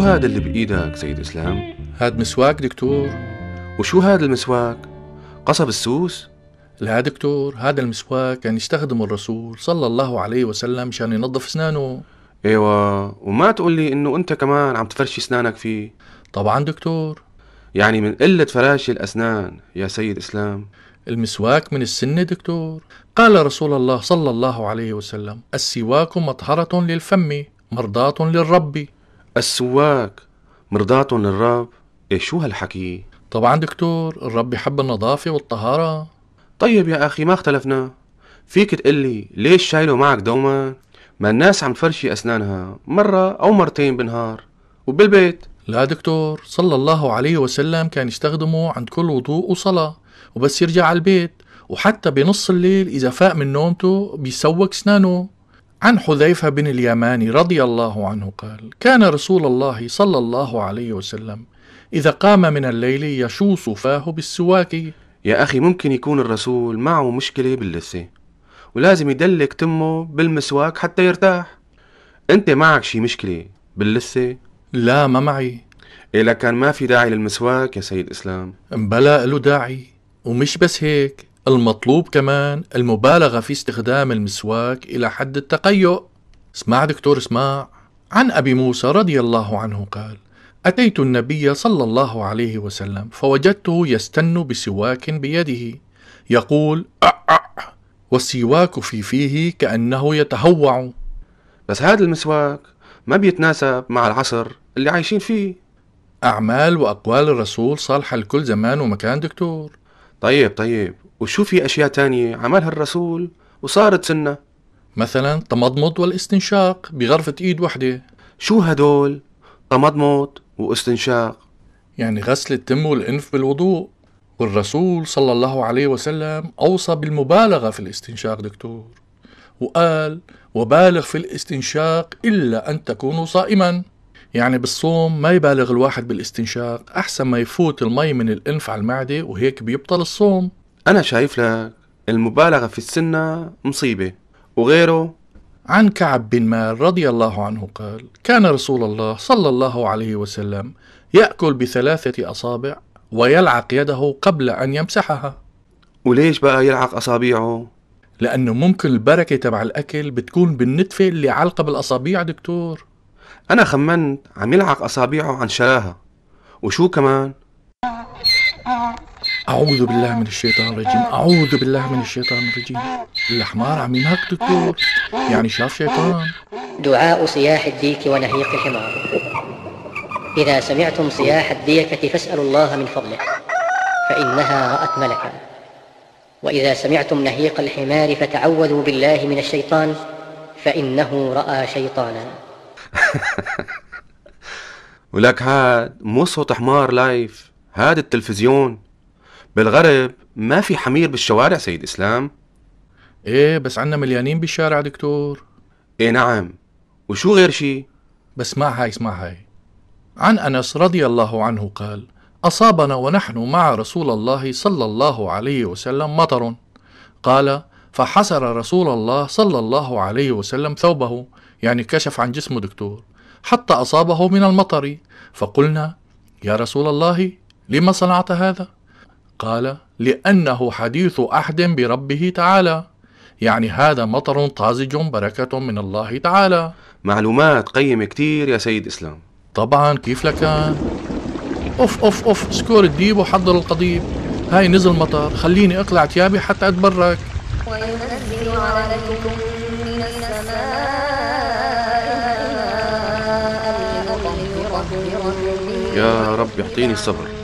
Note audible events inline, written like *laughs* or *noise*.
شو هذا اللي بإيدك سيد إسلام؟ هاد مسواك دكتور وشو هذا المسواك؟ قصب السوس؟ لا دكتور هذا المسواك كان يستخدمه الرسول صلى الله عليه وسلم مشان ينظف أسنانه ايوه وما تقول لي انه انت كمان عم تفرشي اسنانك فيه طبعا دكتور يعني من قلة فراشي الأسنان يا سيد إسلام المسواك من السنة دكتور قال رسول الله صلى الله عليه وسلم السواك مطهرة للفم مرضاة للرب السواك مرضاتهم للرب ايه شو هالحكي طبعا دكتور الرب يحب النظافة والطهارة طيب يا أخي ما اختلفنا فيك تقلي ليش شايله معك دوما ما الناس عم تفرشي أسنانها مرة أو مرتين بالنهار وبالبيت لا دكتور صلى الله عليه وسلم كان يستخدمه عند كل وضوء وصلاة وبس يرجع على البيت وحتى بنص الليل إذا فاق من نومته بيسوق سنانه عن حذيفه بن اليمان رضي الله عنه قال: كان رسول الله صلى الله عليه وسلم اذا قام من الليل يشوص فاه بالسواك. يا اخي ممكن يكون الرسول معه مشكله باللثه ولازم يدلك تمه بالمسواك حتى يرتاح. انت معك شي مشكله باللثه؟ لا ما معي. إلا كان ما في داعي للمسواك يا سيد اسلام. بلا له داعي ومش بس هيك المطلوب كمان المبالغة في استخدام المسواك إلى حد التقيؤ اسمع دكتور اسمع عن أبي موسى رضي الله عنه قال أتيت النبي صلى الله عليه وسلم فوجدته يستن بسواك بيده يقول أع والسواك في فيه كأنه يتهوع بس هذا المسواك ما بيتناسب مع العصر اللي عايشين فيه أعمال وأقوال الرسول صالحة لكل زمان ومكان دكتور طيب طيب وشو في أشياء تانية عملها الرسول وصارت سنة مثلا تمضمض والاستنشاق بغرفة إيد وحدة شو هدول؟ تمضمض واستنشاق يعني غسل التم والأنف بالوضوء والرسول صلى الله عليه وسلم أوصى بالمبالغة في الاستنشاق دكتور وقال وبالغ في الاستنشاق إلا أن تكونوا صائما يعني بالصوم ما يبالغ الواحد بالاستنشاق أحسن ما يفوت المي من الأنف على المعدة وهيك بيبطل الصوم أنا شايف لك المبالغة في السنة مصيبة وغيره عن كعب بن مال رضي الله عنه قال كان رسول الله صلى الله عليه وسلم يأكل بثلاثة أصابع ويلعق يده قبل أن يمسحها وليش بقى يلعق أصابيعه؟ لأنه ممكن البركة تبع الأكل بتكون بالنتفة اللي علقة بالأصابيع دكتور أنا خمنت عم يلعق أصابيعه عن شراهة وشو كمان؟ أعوذ بالله من الشيطان الرجيم أعوذ بالله من الشيطان الرجيم الحمار عم ينهك دكتور يعني شاف شيطان دعاء صياح الديك ونهيق الحمار إذا سمعتم صياح الديكة فاسألوا الله من فضله فإنها رأت ملكا وإذا سمعتم نهيق الحمار فتعوذوا بالله من الشيطان فإنه رأى شيطانا *laughs* ولك هاد مو صوت حمار لايف هاد التلفزيون بالغرب ما في حمير بالشوارع سيد اسلام ايه بس عنا مليانين بالشارع دكتور ايه نعم وشو غير شي بس اسمع هاي اسمع هاي عن انس رضي الله عنه قال اصابنا ونحن مع رسول الله صلى الله عليه وسلم مطر قال فحسر رسول الله صلى الله عليه وسلم ثوبه يعني كشف عن جسمه دكتور حتى اصابه من المطر فقلنا يا رسول الله لما صنعت هذا قال لأنه حديث أحد بربه تعالى يعني هذا مطر طازج بركة من الله تعالى معلومات قيمة كتير يا سيد إسلام طبعا كيف لكان أوف أوف أوف سكور الديب وحضر القضيب هاي نزل مطر خليني أقلع ثيابي حتى أتبرك من السماء يا رب يعطيني الصبر